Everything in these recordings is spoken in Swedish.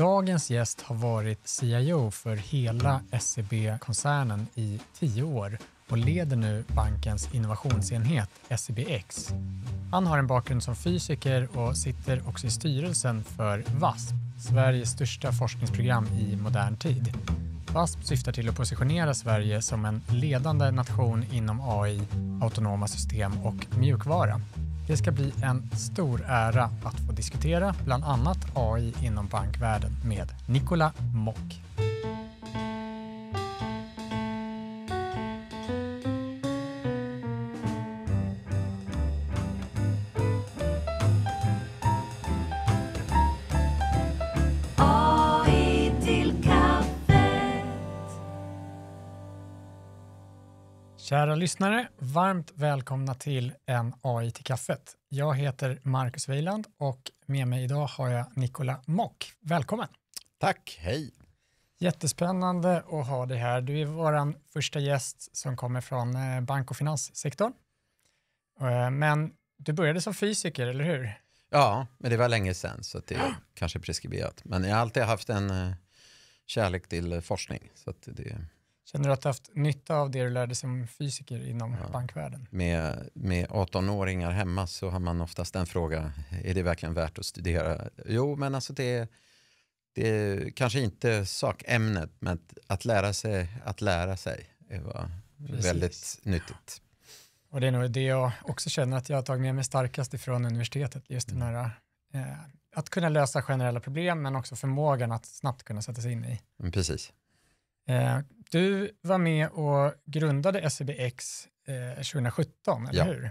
Dagens gäst har varit CIO för hela SEB-koncernen i tio år och leder nu bankens innovationsenhet SEBX. Han har en bakgrund som fysiker och sitter också i styrelsen för VASP, Sveriges största forskningsprogram i modern tid. VASP syftar till att positionera Sverige som en ledande nation inom AI, autonoma system och mjukvara. Det ska bli en stor ära att få diskutera bland annat AI inom bankvärlden med Nikola Mock. Kära lyssnare, varmt välkomna till en AI till kaffet. Jag heter Marcus Weiland och med mig idag har jag Nikola Mock. Välkommen! Tack, hej! Jättespännande att ha dig här. Du är vår första gäst som kommer från eh, bank och finanssektorn. Eh, men du började som fysiker, eller hur? Ja, men det var länge sedan så det är kanske preskriberat. Men jag har alltid haft en eh, kärlek till forskning. Så det Känner du att du haft nytta av det du lärde som fysiker inom ja. bankvärlden? Med, med 18-åringar hemma så har man oftast den frågan, är det verkligen värt att studera? Jo, men alltså det, det är kanske inte sakämnet, men att lära sig att lära sig var Precis. väldigt nyttigt. Och det är nog det jag också känner att jag har tagit med mig starkast ifrån universitetet, just den mm. här eh, att kunna lösa generella problem men också förmågan att snabbt kunna sätta sig in i. Mm, precis. Eh, du var med och grundade SEBX 2017, eh, eller ja. hur?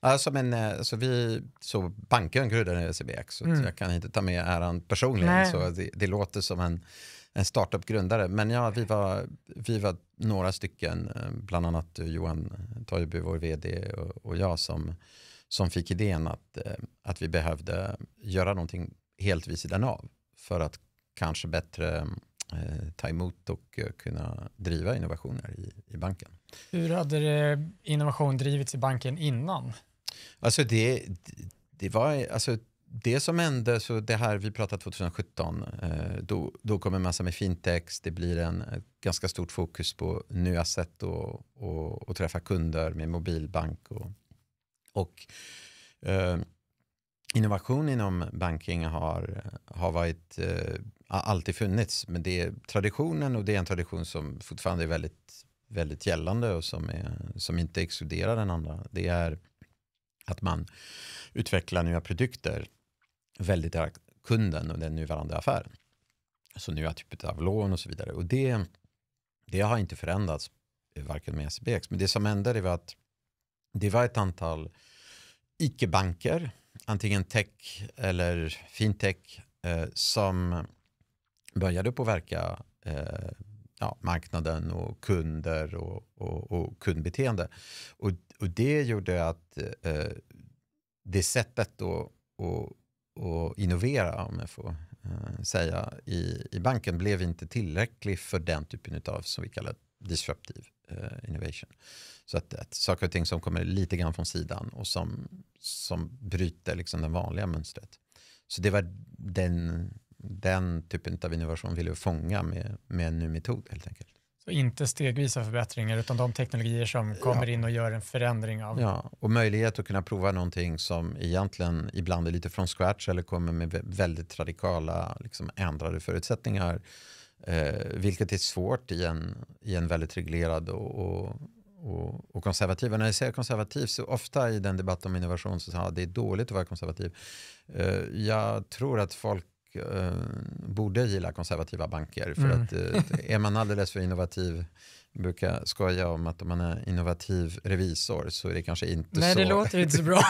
Alltså, men, eh, alltså vi, så banken grundade SEBX, så mm. jag kan inte ta med äran personligen. Så det, det, låter som en, en startup-grundare. Men ja, vi var, vi var några stycken, bland annat Johan Toiby, vår vd, och, och, jag som, som fick idén att, att vi behövde göra någonting helt vid sidan av för att kanske bättre Eh, ta emot och eh, kunna driva innovationer i, i banken. Hur hade innovation drivits i banken innan? Alltså det, det var, alltså det som hände, så det här vi pratade 2017, eh, då, då kom en massa med fintechs, det blir en ganska stort fokus på nya sätt att och, och träffa kunder med mobilbank och, och eh, innovation inom banking har, har varit, har eh, alltid funnits, men det är traditionen och det är en tradition som fortfarande är väldigt, väldigt gällande och som, är, som inte exkluderar den andra. Det är att man utvecklar nya produkter väldigt nära kunden och den nuvarande affären. Så nya typer av lån och så vidare. Och det, det har inte förändrats eh, varken med SBX. Men det som hände var att det var ett antal icke-banker antingen tech eller fintech eh, som började påverka eh, ja, marknaden och kunder och, och, och kundbeteende. Och, och, det gjorde att eh, det sättet då att innovera, om jag får eh, säga, i, i banken blev inte tillräcklig för den typen av, som vi kallar disruptiv eh, innovation. Så att, att saker och ting som kommer lite grann från sidan och som, som bryter liksom det vanliga mönstret. Så det var den, den typen av innovation vi ville fånga med, med en ny metod helt enkelt. Så inte stegvisa förbättringar utan de teknologier som kommer ja. in och gör en förändring av. Ja, och möjlighet att kunna prova någonting som egentligen ibland är lite från scratch eller kommer med väldigt radikala liksom, ändrade förutsättningar. Eh, vilket är svårt i en, i en väldigt reglerad och, och och, och konservativ. Och när jag säger konservativ så ofta i den debatt om innovation så säger man att det är dåligt att vara konservativ. Uh, jag tror att folk eh, borde gilla konservativa banker för mm. att eh, är man alldeles för innovativ brukar skoja om att om man är innovativ revisor så är det kanske inte Nej, så. Nej, det låter inte så bra.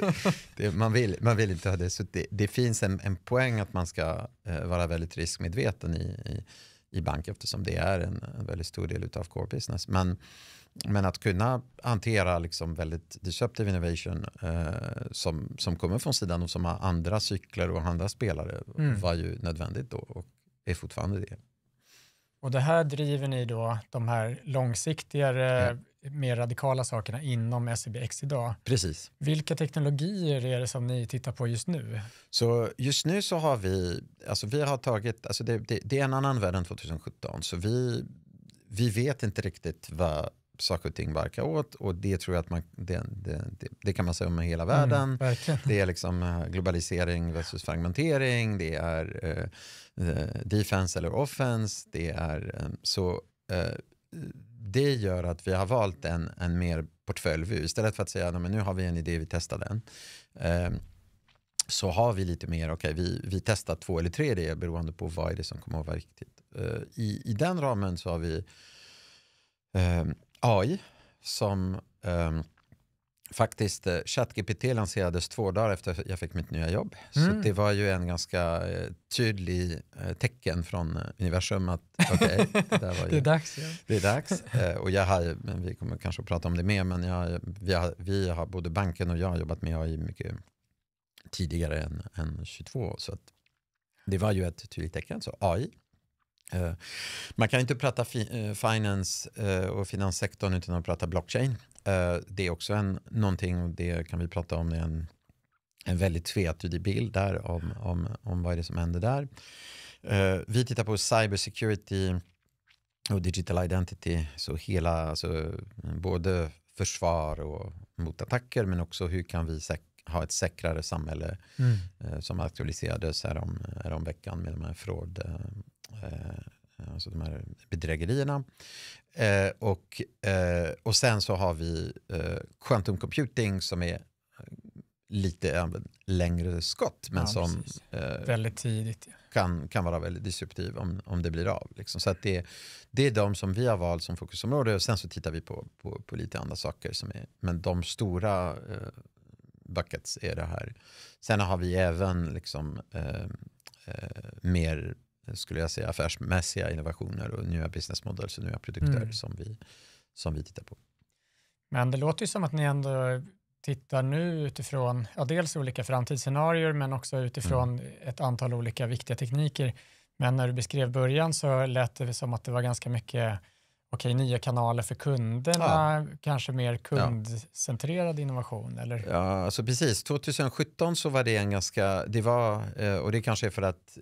det, man, vill, man vill inte ha det. Så det, det finns en, en poäng att man ska vara väldigt riskmedveten i, i, i bank eftersom det är en, en väldigt stor del av core business. Men, men att kunna hantera liksom väldigt disruptive innovation eh, som, som kommer från sidan och som har andra cykler och andra spelare mm. var ju nödvändigt då och är fortfarande det. Och det här driver ni då, de här långsiktigare, ja. Mm. mer radikala sakerna inom SEBX idag. Precis. Vilka teknologier är det som ni tittar på just nu? Så just nu så har vi, alltså vi har tagit, alltså det, det, det är en annan värld än 2017, så vi, vi vet inte riktigt vad saker och ting verkar åt och det tror jag att man, det, det, det, det kan man säga om hela världen. Mm, det är liksom eh, globalisering versus fragmentering, det är eh, eh defense eller offense, det är eh, så eh, det gör att vi har valt en, en mer portföljvy. Istället för att säga att nu har vi en idé, vi testar den. Eh, så har vi lite mer, okay, vi, vi testar två eller tre idéer beroende på vad är det som kommer att vara viktigt. Eh, i, I den ramen så har vi eh, AI som um, faktiskt eh, ChatGPT lanserades två dagar efter jag fick mitt nya jobb. Mm. Så det var ju en ganska eh, tydlig eh, tecken från universum att okay, det, var ju, det är dags. Ja. Det är dags. och jag har, men vi kommer kanske att prata om det mer, men jag, vi, har, vi har, både banken och jag har jobbat med AI mycket tidigare än, än 22. Så det var ju ett tydligt tecken. Så AI Eh, man kan inte prata fi eh, finance eh, och finanssektorn utan att prata blockchain. Det är också en, någonting, och det kan vi prata om, det är en, en väldigt tvetydig bild där om, om, om vad är det som händer där. Vi tittar på cybersecurity och digital identity, så hela, alltså, både försvar och motattacker, men också hur kan vi ha ett säkrare samhälle mm. som aktualiserades härom, härom veckan med de här fraud Eh, alltså de här bedrägerierna. Eh, och, eh, och sen så har vi eh, quantum computing som är lite längre skott men ja, som eh, väldigt tidigt. Ja. Kan, kan vara väldigt disruptiv om, om det blir av. Liksom. Så att det, det är de som vi har valt som fokusområde och sen så tittar vi på, på, på lite andra saker. Som är, men de stora eh, buckets är det här. Sen har vi även liksom, mer Eh, skulle jag säga, affärsmässiga innovationer och nya business models och nya produkter mm. som, vi, som vi tittar på. Men det låter ju som att ni ändå tittar nu utifrån ja, dels olika framtidsscenarier men också utifrån mm. ett antal olika viktiga tekniker. Men när du beskrev början så lät det som att det var ganska mycket okej, nya kanaler för kunderna, ja. kanske mer kundcentrerad ja. innovation? Eller? Ja, alltså precis. 2017 så var det en ganska, det var, eh, och det kanske är för att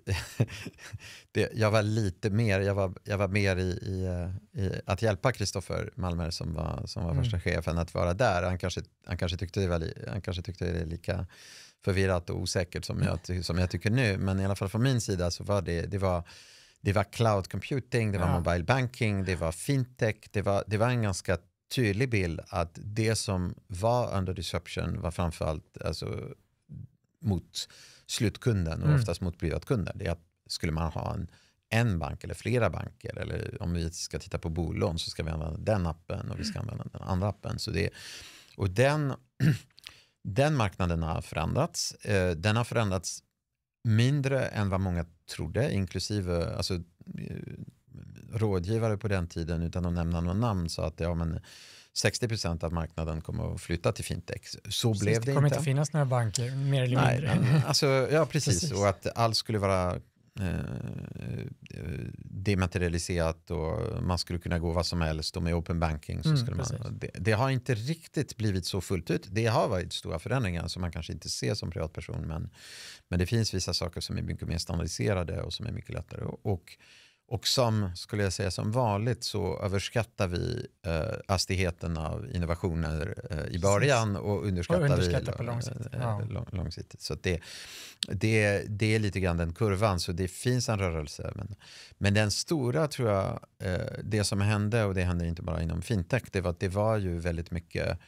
det, jag var lite mer, jag var, jag var mer i, i, eh, i att hjälpa Kristoffer Malmer som var, som var mm. första mm. chefen att vara där. Han kanske, han kanske, tyckte, det var, han kanske tyckte det lika förvirrat och osäkert som mm. jag, som jag tycker nu, men i alla fall från min sida så var det, det var det var cloud computing, det var ja. mobile banking, det var fintech, det var, det var en ganska tydlig bild att det som var under disruption var framförallt alltså, mot slutkunden och mm. oftast mot privatkunden. Det att skulle man ha en, en bank eller flera banker eller om vi ska titta på bolån så ska vi använda den appen och vi ska använda den andra appen. Så det, och den, den marknaden har förändrats. Eh, den har förändrats mindre än vad många trodde, inklusive alltså, eh, rådgivare på den tiden, utan att nämna något namn, sa att ja, men 60 procent av marknaden kommer att flytta till fintech. Så precis, blev det, det kommer inte. kommer inte finnas några banker, mer eller Nej, mindre. Men, alltså, ja, precis. precis. Och att allt skulle vara Eh, eh, dematerialiserat och man skulle kunna gå vad som helst och med open banking så mm, skulle man, det, det, har inte riktigt blivit så fullt ut. Det har varit stora förändringar som man kanske inte ser som privatperson men, men det finns vissa saker som är mycket mer standardiserade och som är mycket lättare. Och, och och som, skulle jag säga, som vanligt så överskattar vi eh, hastigheten av innovationer eh, i början och underskattar, och underskattar vi på lång sikt. Eh, ja. Lång, lång Så det, det, det är lite grann den kurvan, så det finns en rörelse. Men, men den stora tror jag, eh, det som hände, och det hände inte bara inom fintech, det var att det var ju väldigt mycket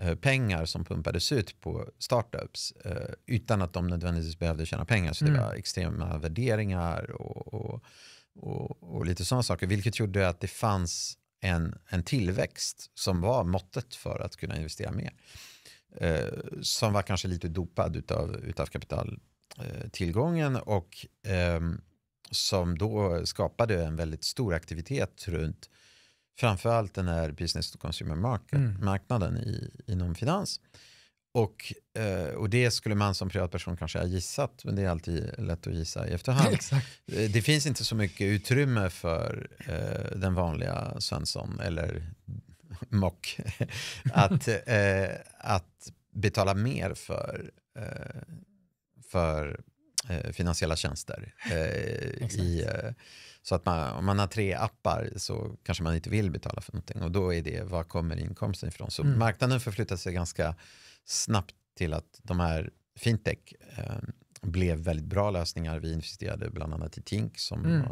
eh, pengar som pumpades ut på startups eh, utan att de nödvändigtvis behövde tjäna pengar. Så det mm. var extrema värderingar och, och och, och lite sådana saker, vilket gjorde att det fanns en, en tillväxt som var måttet för att kunna investera mer. Eh, som var kanske lite dopad utav, utav kapitaltillgången eh, och eh, som då skapade en väldigt stor aktivitet runt framförallt den här business to consumer market, mm. marknaden i, inom finans. Och, eh, och det skulle man som privatperson kanske ha gissat, men det är alltid lätt att gissa i efterhand. Exakt. Eh, det finns inte så mycket utrymme för eh, den vanliga Svensson eller Mock att, att betala mer för, för finansiella tjänster. I, så att man, om man har tre appar så kanske man inte vill betala för någonting och då är det var kommer inkomsten ifrån. Så mm. marknaden förflyttar sig ganska snabbt till att de här fintech eh, blev väldigt bra lösningar. Vi investerade bland annat i Tink som mm. Eh,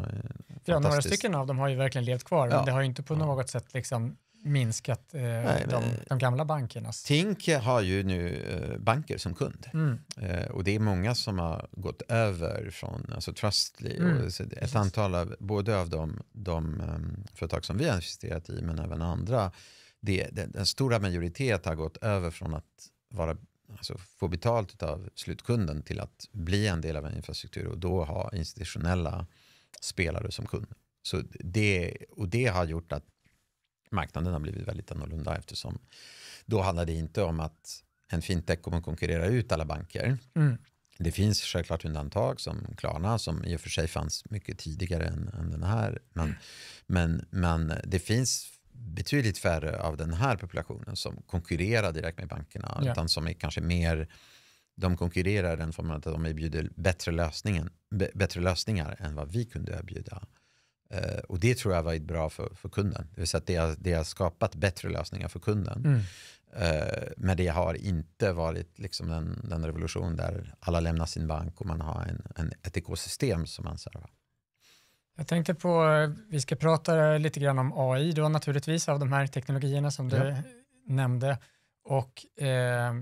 ja, några stycken av dem har ju verkligen levt kvar, ja. men det har ju inte på ja. något sätt liksom minskat eh, Nej, de, de, eh, gamla bankerna. Tink har ju nu eh, banker som kund mm. eh, och det är många som har gått över från alltså Trustly mm. och ett Precis. antal av både av de, de eh, um, företag som vi har investerat i men även andra. Det, det, den stora majoritet har gått över från att vara, alltså få betalt av slutkunden till att bli en del av en infrastruktur och då ha institutionella spelare som kund. Så det, och det har gjort att marknaden har blivit väldigt annorlunda eftersom då handlar det inte om att en fintech kommer konkurrera ut alla banker. Mm. Det finns självklart undantag som Klarna som i och för sig fanns mycket tidigare än, än den här. Men, mm. men, men det finns betydligt färre av den här populationen som konkurrerar direkt med bankerna, ja. utan som är kanske mer de konkurrerar i den formen att de erbjuder bättre, lösningen, bättre lösningar än vad vi kunde erbjuda. Uh, och det tror jag var bra för, för kunden. Det vill säga att det har, det har skapat bättre lösningar för kunden. Mm. Uh, men det har inte varit liksom den, den revolution där alla lämnar sin bank och man har en, en, ett ekosystem som man servar. Jag tänkte på, eh, vi ska prata lite grann om AI då naturligtvis, av de här teknologierna som du ja. nämnde. Och eh,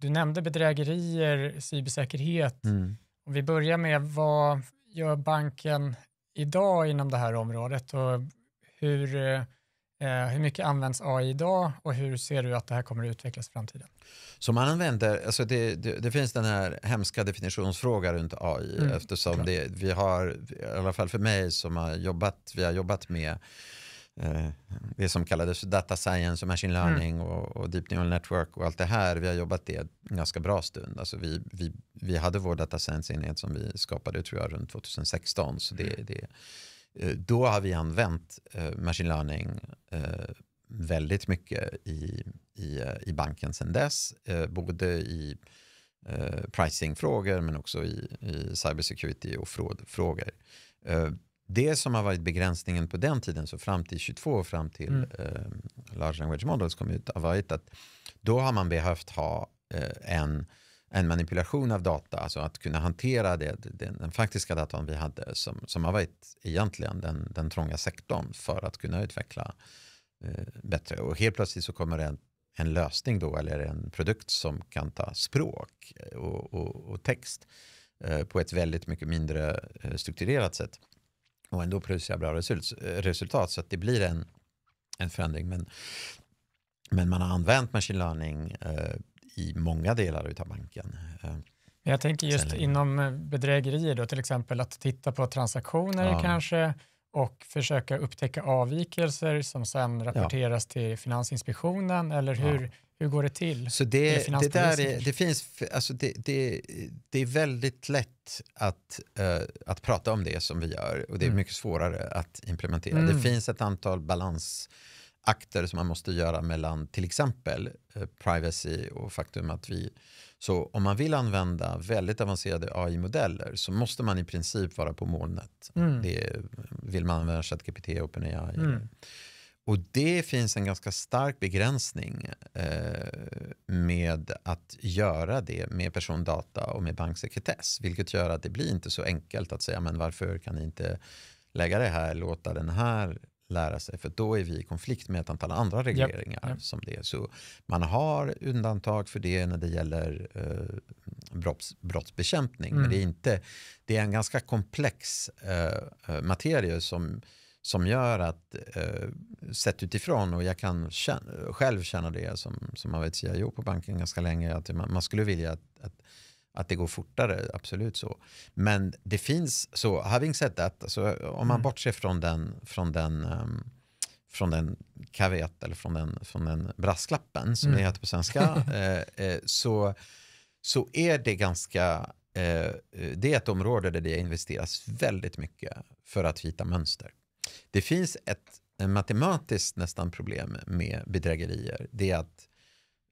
du nämnde bedrägerier, cybersäkerhet. Mm. Om vi börjar med, vad gör banken idag inom det här området och hur eh, Eh, hur mycket används AI idag och hur ser du att det här kommer att utvecklas i framtiden? Så man använder, alltså det, det, det finns den här hemska definitionsfrågan runt AI mm, eftersom det, vi har, i alla fall för mig som har jobbat, vi har jobbat med eh, det som kallades data science och machine mm. learning mm. och, och, deep neural network och allt det här. Vi har jobbat det en ganska bra stund. Alltså vi, vi, vi hade vår data science-enhet som vi skapade tror jag runt 2016. Så det, mm. det Eh, då har vi använt eh, machine learning eh, väldigt mycket i, i, i banken sedan dess, både i pricingfrågor men också i, i cybersecurity och fraud-frågor. Det som har varit begränsningen på den tiden, så fram till 22 och fram till mm. large language models kom ut, har varit att då har man behövt ha en en manipulation av data, alltså att kunna hantera det, den, den faktiska datan vi hade som, som har varit egentligen den, den trånga sektorn för att kunna utveckla eh, bättre. Och helt plötsligt så kommer det en, en, lösning då eller en produkt som kan ta språk eh, och, och, och text eh, på ett väldigt mycket mindre eh, strukturerat sätt och ändå producera bra eh, resultat. Så att det blir en, en förändring. Men, men man har använt machine learning eh, i många delar av banken. Eh, jag tänker just Sen inom eh, bedrägerier då, till exempel att titta på transaktioner ja. kanske och försöka upptäcka avvikelser som sen rapporteras ja. till Finansinspektionen eller hur, ja. hur går det till? Så det, det, där är, det, finns, alltså det, det, det är väldigt lätt att, uh, att prata om det som vi gör och det är mm. mycket svårare att implementera. Mm. Det finns ett antal balans akter som man måste göra mellan till exempel eh, privacy och faktum att vi... Så om man vill använda väldigt avancerade AI-modeller så måste man i princip vara på molnet. Mm. Det vill man använda ChatGPT, OpenAI. Mm. Och det finns en ganska stark begränsning eh, med att göra det med persondata och med banksekretess. Vilket gör att det blir inte så enkelt att säga men varför kan ni inte lägga det här, låta den här lära sig, för då är vi i konflikt med ett antal andra regleringar. Yep, yep. som det Så man har undantag för det när det gäller eh, brotts, brottsbekämpning, mm. men det är, mm. inte, det är en ganska komplex eh, eh, materia som, som gör att, eh, sett utifrån, och jag kan känna, själv känna det som, som har varit CIO på banken ganska länge, att man, man skulle vilja att, att att det går fortare, absolut så. Men det finns, så having said that, alltså, om man mm. bortser från den, från den um, från den kavet eller från den, från den brasklappen som mm. det heter på svenska, eh, eh, så, så är det ganska, eh, eh, det är ett område där det investeras väldigt mycket för att hitta mönster. Det finns ett matematiskt nästan problem med bedrägerier, det är att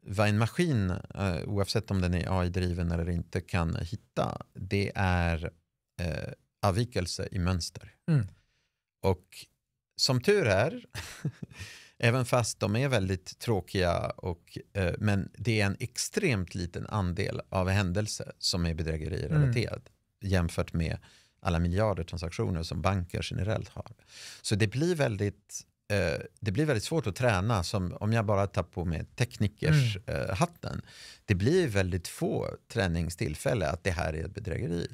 vad en maskin, eh, oavsett om den är AI-driven eller inte, kan hitta, det är eh, avvikelse i mönster. Mm. Och som tur är, även fast de är väldigt tråkiga, och, eh, men det är en extremt liten andel av händelser som är bedrägerirelaterad mm. jämfört med alla miljarder transaktioner som banker generellt har. Så det blir väldigt eh, det blir väldigt svårt att träna, som, om jag bara tar på mig teknikershatten. Mm. Eh, hatten, det blir väldigt få träningstillfällen att det här är ett bedrägeri.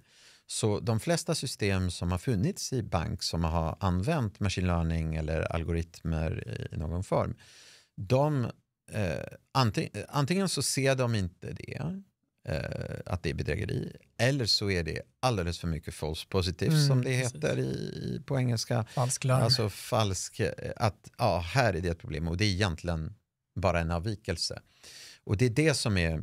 Så de flesta system som har funnits i bank som har använt machine learning eller algoritmer i någon form, de, eh, anting, antingen så ser de inte det Eh, att det är bedrägeri. Eller så är det alldeles för mycket false positive mm, som det heter i, på engelska. Falsk larm. Alltså falsk, eh, att ja, här är det ett problem och det är egentligen bara en avvikelse. Och det är det som är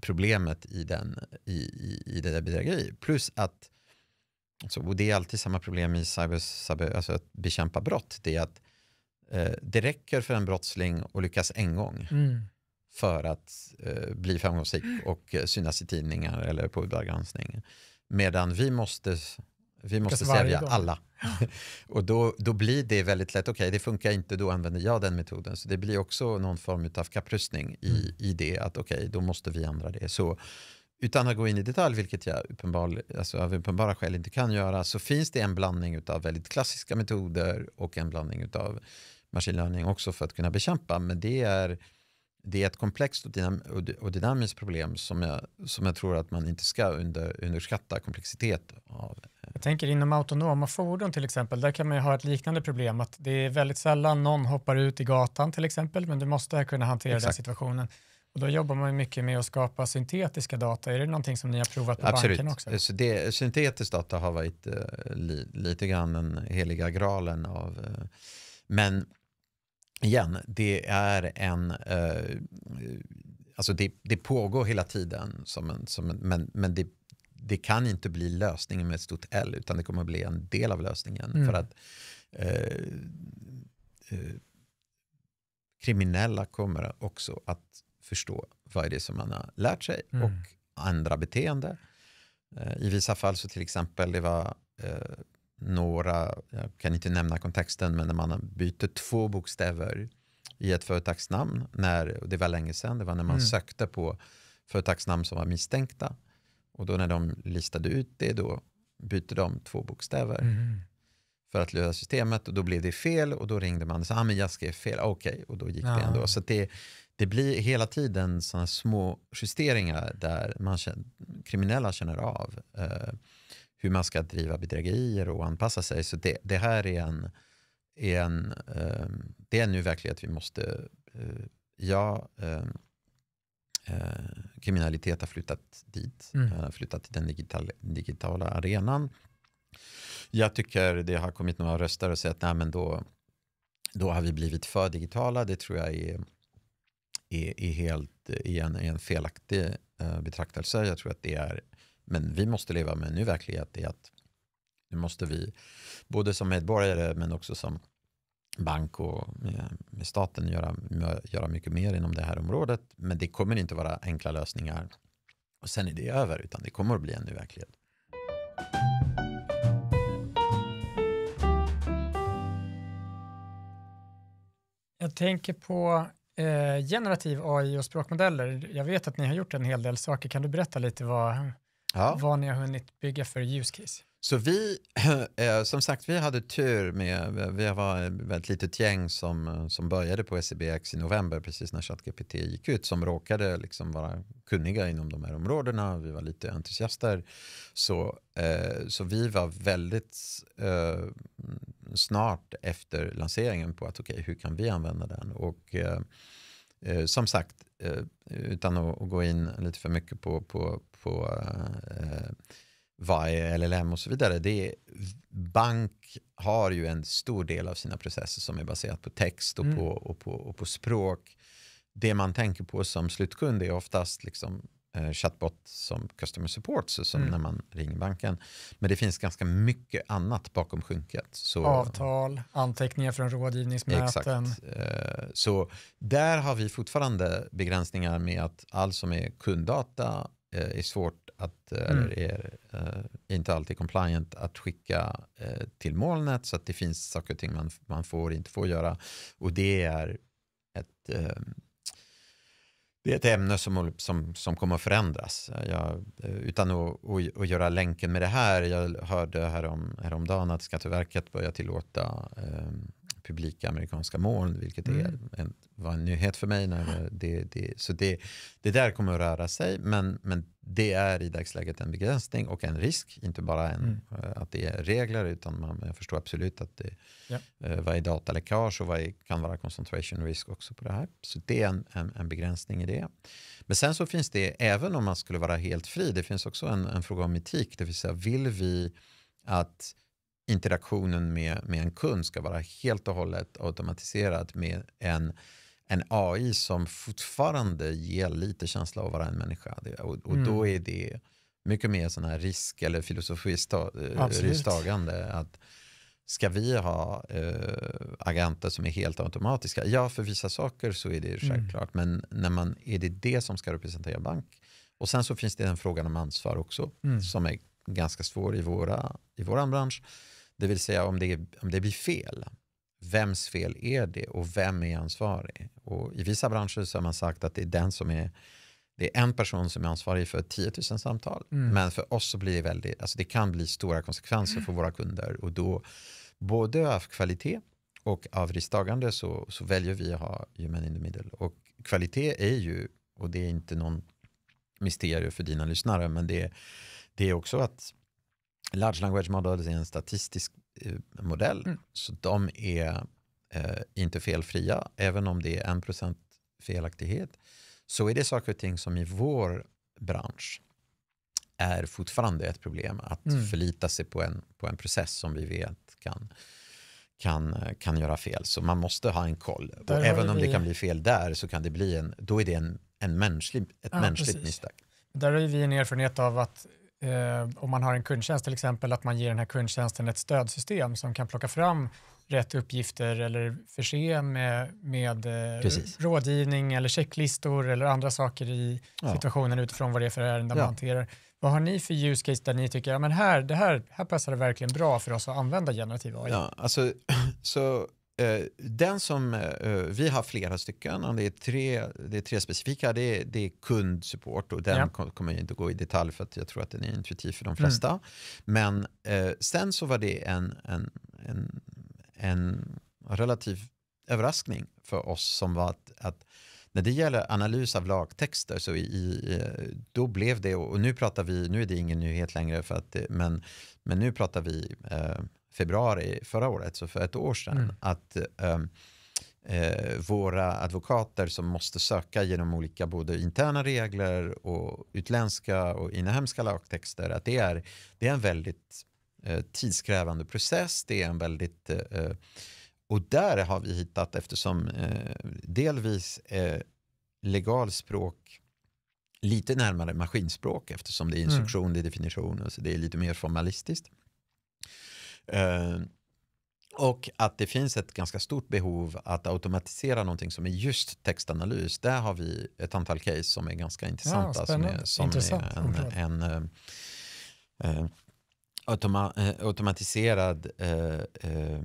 problemet i, den, i, i, i det där bedrägeri. Plus att, alltså, och det är alltid samma problem i cyber, cyber, alltså att bekämpa brott, det är att eh, det räcker för en brottsling att lyckas en gång. Mm för att eh, bli framgångsrik mm. och eh, synas i tidningar eller på Udda granskning. Medan vi måste, vi måste sälja dag. alla. och då, då blir det väldigt lätt, okej okay, det funkar inte, då använder jag den metoden. Så det blir också någon form av kapprustning i, mm. i det, att okej okay, då måste vi ändra det. Så, utan att gå in i detalj, vilket jag uppenbar, alltså av uppenbara skäl inte kan göra, så finns det en blandning av väldigt klassiska metoder och en blandning av maskininlärning också för att kunna bekämpa. Men det är det är ett komplext och, dynam och dynamiskt problem som jag, som jag tror att man inte ska under, underskatta komplexitet av. Eh. Jag tänker inom autonoma fordon till exempel, där kan man ju ha ett liknande problem, att det är väldigt sällan någon hoppar ut i gatan till exempel, men du måste kunna hantera Exakt. den situationen. Och då jobbar man ju mycket med att skapa syntetiska data. Är det någonting som ni har provat på Absolut. banken också? Absolut. Eh, syntetisk data har varit uh, li, lite grann den heliga graalen av uh, men igen, det är en... Eh, alltså det, det, pågår hela tiden, som en, som en, men, men det, det kan inte bli lösningen med ett stort L, utan det kommer att bli en del av lösningen. Mm. För att eh, eh, kriminella kommer också att förstå vad det är som man har lärt sig mm. och andra beteende. Eh, I vissa fall så till exempel, det var eh, några, jag kan inte nämna kontexten, men när man byter två bokstäver i ett företagsnamn, när, det var länge sedan, det var när man mm. sökte på företagsnamn som var misstänkta. Och då när de listade ut det, då byter de två bokstäver mm. för att lösa systemet och då blev det fel och då ringde man och sa, ah, men jag skrev fel, ah, okej, okay. och då gick ja. det ändå. Så det, det blir hela tiden sådana små justeringar där man känner, kriminella känner av eh, hur man ska driva bedrägerier och anpassa sig. Så det, det här är en, är en, ehm, det är nu verklighet vi måste... Eh, ja, ehm, eh, kriminalitet har flyttat dit, mm. Eh, flyttat till den digital, digitala arenan. Jag tycker det har kommit några röster och säger att nej, men då, då har vi blivit för digitala. Det tror jag är, är, är helt är en, är en felaktig betraktelse. Jag tror att det är men vi måste leva med en ny verklighet i att nu måste vi, både som medborgare men också som bank och med, med staten, göra, göra mycket mer inom det här området. Men det kommer inte vara enkla lösningar och sen är det över, utan det kommer att bli en ny verklighet. Jag tänker på eh, generativ AI och språkmodeller. Jag vet att ni har gjort en hel del saker. Kan du berätta lite vad, ja. vad ni har hunnit bygga för use case. Så vi, eh, som sagt, vi hade tur med, vi var ett väldigt litet gäng som, som började på SEBX i november, precis när ChatGPT gick ut, som råkade liksom vara kunniga inom de här områdena. Vi var lite entusiaster. Så, eh, så vi var väldigt eh, snart efter lanseringen på att okej, okay, hur kan vi använda den? Och som sagt, utan att, gå in lite för mycket på, på, på eh, VAI, LLM och så vidare. Det är, bank har ju en stor del av sina processer som är baserat på text och, mm. på, och, på, och på språk. Det man tänker på som slutkund är oftast liksom eh, chatbot som customer support, så som mm. när man ringer banken. Men det finns ganska mycket annat bakom skynket. Så, Avtal, anteckningar från rådgivningsmöten. Exakt. Eh, så där har vi fortfarande begränsningar med att allt som är kunddata Eh, är svårt att, eh, mm. eller är, är eh, inte alltid compliant att skicka till molnet så att det finns saker och ting man, man får inte får göra och det är ett det är ett ämne som, som, som kommer att förändras. Jag, utan att, att, att, göra länken med det här, jag hörde häromdagen att Skatteverket börjar tillåta publika amerikanska moln, vilket mm. är en, var en nyhet för mig. När det, det, så det, det där kommer att röra sig, men, men det är i dagsläget en begränsning och en risk, inte bara en, mm. Eh, att det är regler, utan man förstår absolut att det, ja. Eh, vad är dataläckage och vad är, kan vara concentration risk också på det här. Så det är en, en, en, begränsning i det. Men sen så finns det, även om man skulle vara helt fri, det finns också en, en fråga om etik, det vill säga vill vi att interaktionen med, med en kund ska vara helt och hållet automatiserad med en, en AI som fortfarande ger lite känsla av att vara en människa. Och, och mm. då är det mycket mer sån här risk eller filosofistagande. Eh, att ska vi ha eh, agenter som är helt automatiska? Ja, för vissa saker så är det mm. självklart. Mm. Men när man, är det det som ska representera bank? Och sen så finns det den frågan om ansvar också, mm. som är ganska svår i, våra, i vår bransch. Det vill säga om det, om det blir fel, vems fel är det och vem är ansvarig? Och I vissa branscher så har man sagt att det är, den som är, det är en person som är ansvarig för 10 000 samtal. Mm. Men för oss så blir det, väldigt, alltså det kan bli stora konsekvenser mm. för våra kunder och då både av kvalitet och av risktagande så, så väljer vi att ha human in the middle. Och kvalitet är ju, och det är inte någon mysterium för dina lyssnare, men det, det är också att Large language models är en statistisk eh, modell, mm. så de är eh, inte felfria, även om det är en procent felaktighet. Så är det saker och ting som i vår bransch är fortfarande ett problem, att mm. förlita sig på en, på en process som vi vet kan kan, kan göra fel. Så man måste ha en koll. även om vi... det kan bli fel där så kan det bli en, då är det en, en mänsklig, ett ja, mänskligt precis. misstag. Där har vi en erfarenhet av att eh, om man har en kundtjänst till exempel, att man ger den här kundtjänsten ett stödsystem som kan plocka fram rätt uppgifter eller förse med, med eh, rådgivning eller checklistor eller andra saker i ja. situationen utifrån vad det är för ärende ja. man hanterar. Vad har ni för use case där ni tycker att ja, här, det här, här passar det verkligen bra för oss att använda generativ AI? Ja, alltså, så Eh, den som eh, eh, vi har flera stycken och det är tre, det är tre specifika. Det är, det är kundsupport och den ja. kommer jag inte gå i detalj för att jag tror att den är intuitiv för de mm. flesta. Mm. Men eh, sen så var det en, en, en, en relativ överraskning för oss som var att, att när det gäller analys av lagtexter så i, i, då blev det, och nu pratar vi, nu är det ingen nyhet längre, för att, men, men nu pratar vi eh, februari förra året, så för ett år sedan, mm. att um, eh, våra advokater som måste söka genom olika både interna regler och utländska och inhemska lagtexter, att det är, det är en väldigt eh, tidskrävande process. Det är en väldigt eh, eh, och där har vi hittat, eftersom delvis är legalspråk lite närmare maskinspråk eftersom det är mm. instruktion, mm. det är definition, så det är lite mer formalistiskt. Eh, och att det finns ett ganska stort behov att automatisera någonting som är just textanalys. Där har vi ett antal case som är ganska intressanta. Ja, som är, som Intressant. är en, en eh, eh automa eh, automatiserad eh, eh,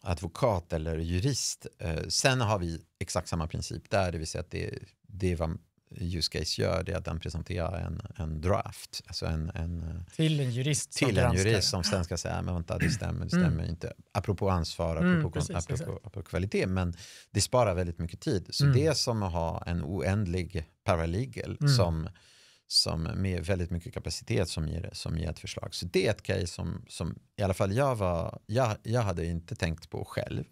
advokat eller jurist. sen har vi exakt samma princip där, det vill säga att det, det är vad use case gör det är att den presenterar en, en draft. Alltså en, en, eh, till en jurist till som Till en jurist som sen ska säga, men vänta, det stämmer, det mm. stämmer mm. inte. Apropå ansvar, mm, apropå, mm, precis, apropå, apropå, apropå, kvalitet, men det sparar väldigt mycket tid. Så mm. det är som att ha en oändlig paralegal mm. som som med väldigt mycket kapacitet som ger, som ger ett förslag. Så det är ett case som, som i alla fall jag, var, jag, jag hade inte tänkt på själv.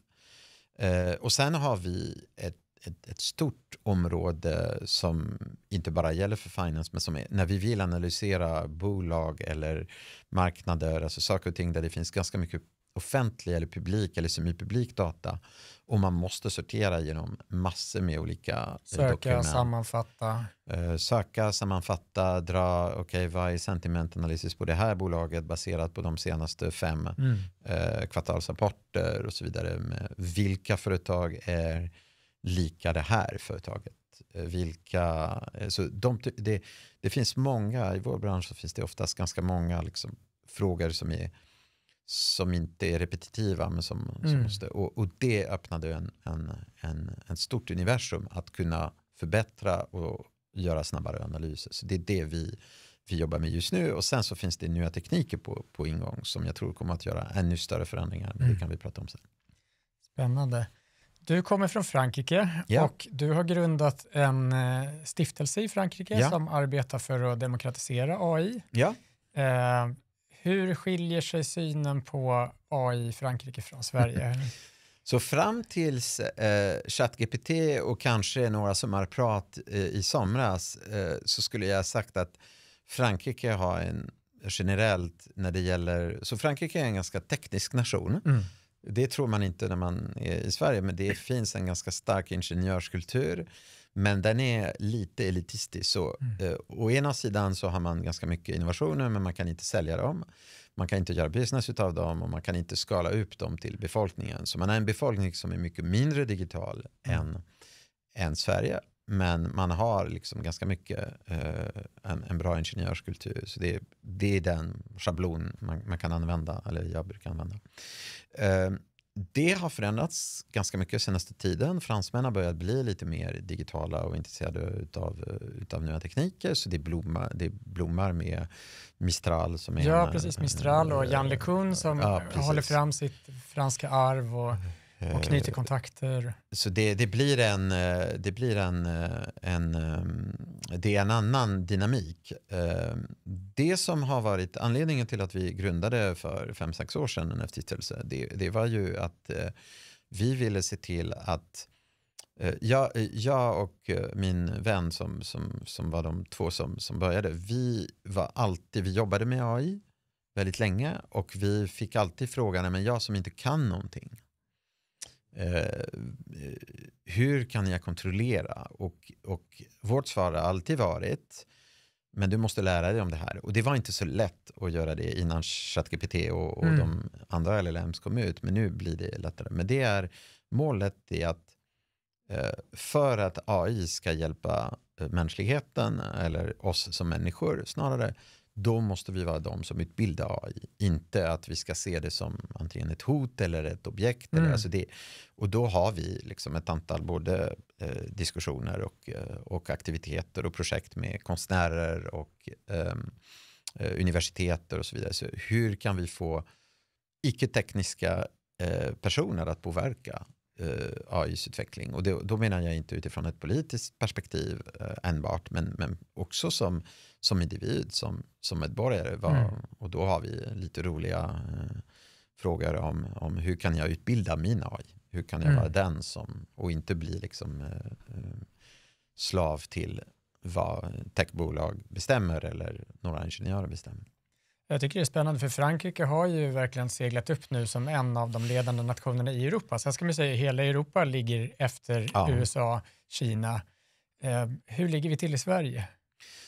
Eh, och sen har vi ett ett, ett, stort område som inte bara gäller för finance, men som är, när vi vill analysera bolag eller marknader, alltså saker och ting där det finns ganska mycket offentlig eller publik eller semipublik data och man måste sortera genom massor med olika Söka, dokument. sammanfatta. Eh, söka, sammanfatta, dra, okej okay, vad är sentimentanalys på det här bolaget baserat på de senaste fem mm. Eh, kvartalsrapporter och så vidare. Med vilka företag är lika det här företaget? Eh, vilka, eh, så de, det, det, finns många, i vår bransch så finns det oftast ganska många liksom frågor som, är, som inte är repetitiva. Men som, mm. måste, och, och, det öppnade en, en, en, en stort universum att kunna förbättra och göra snabbare analyser. Så det är det vi, vi jobbar med just nu. Och sen så finns det nya tekniker på, på ingång som jag tror kommer att göra ännu större förändringar. Men mm. det kan vi prata om sen. Spännande. Du kommer från Frankrike ja. och du har grundat en eh, stiftelse i Frankrike ja. som arbetar för att demokratisera AI. Ja. Eh, hur skiljer sig synen på AI i Frankrike från Sverige? Så fram tills eh, ChatGPT och kanske några som sommarprat eh, i somras eh, så skulle jag ha sagt att Frankrike har en generellt när det gäller, så Frankrike är en ganska teknisk nation. Mm. Det tror man inte när man är i Sverige, men det finns en ganska stark ingenjörskultur. Men den är lite elitistisk. Så, mm. eh, å ena sidan så har man ganska mycket innovationer, men man kan inte sälja dem. Man kan inte göra business av dem och man kan inte skala upp dem till befolkningen. Så man har en befolkning som är mycket mindre digital mm. än, än Sverige. Men man har liksom ganska mycket eh, en, en, bra ingenjörskultur. Så det, det är den schablon man, man, kan använda, eller jag brukar använda. Eh, det har förändrats ganska mycket senaste tiden. Fransmän har börjat bli lite mer digitala och intresserade utav, utav nya tekniker. Så det blommar, det blommar med Mistral som är... Ja, en, precis. Mistral och Jan LeCun som ja, håller fram sitt franska arv. och mm. Och eh, knyter kontakter. Så det, det, blir, en, eh, det blir en, eh, en, det är en annan dynamik. Det som har varit anledningen till att vi grundade för fem sex år sedan en stiftelse det, det var ju att vi ville se till att jag, jag och min vän som, som, som var de två som, som började, vi, var alltid, vi jobbade med AI väldigt länge och vi fick alltid frågan, men jag som inte kan någonting, Eh, hur kan jag kontrollera? Och, och vårt svar har alltid varit men du måste lära dig om det här. Och det var inte så lätt att göra det innan ChatGPT och, och mm. de andra LLMs kom ut, men nu blir det lättare. Men det är målet i att eh, för att AI ska hjälpa eh, mänskligheten eller oss som människor snarare då måste vi vara de som utbildar AI. Inte att vi ska se det som antingen ett hot eller ett objekt. Mm. Eller, alltså det, och då har vi liksom ett antal både eh, diskussioner och, eh, och aktiviteter och projekt med konstnärer och ehm, eh, universiteter och så vidare. Så hur kan vi få icke-tekniska eh, personer att påverka eh, AIs utveckling. Och det, då menar jag inte utifrån ett politiskt perspektiv eh, enbart, men, men också som, som individ, som, som medborgare. Var, mm. Och då har vi lite roliga eh, frågor om, om hur kan jag utbilda min AI? Hur kan jag mm. vara den som, och inte bli liksom eh, eh, slav till vad techbolag bestämmer eller några ingenjörer bestämmer. Jag tycker det är spännande för Frankrike har ju verkligen seglat upp nu som en av de ledande nationerna i Europa. Sen ska man säga att hela Europa ligger efter ja. USA, Kina. Eh, hur ligger vi till i Sverige?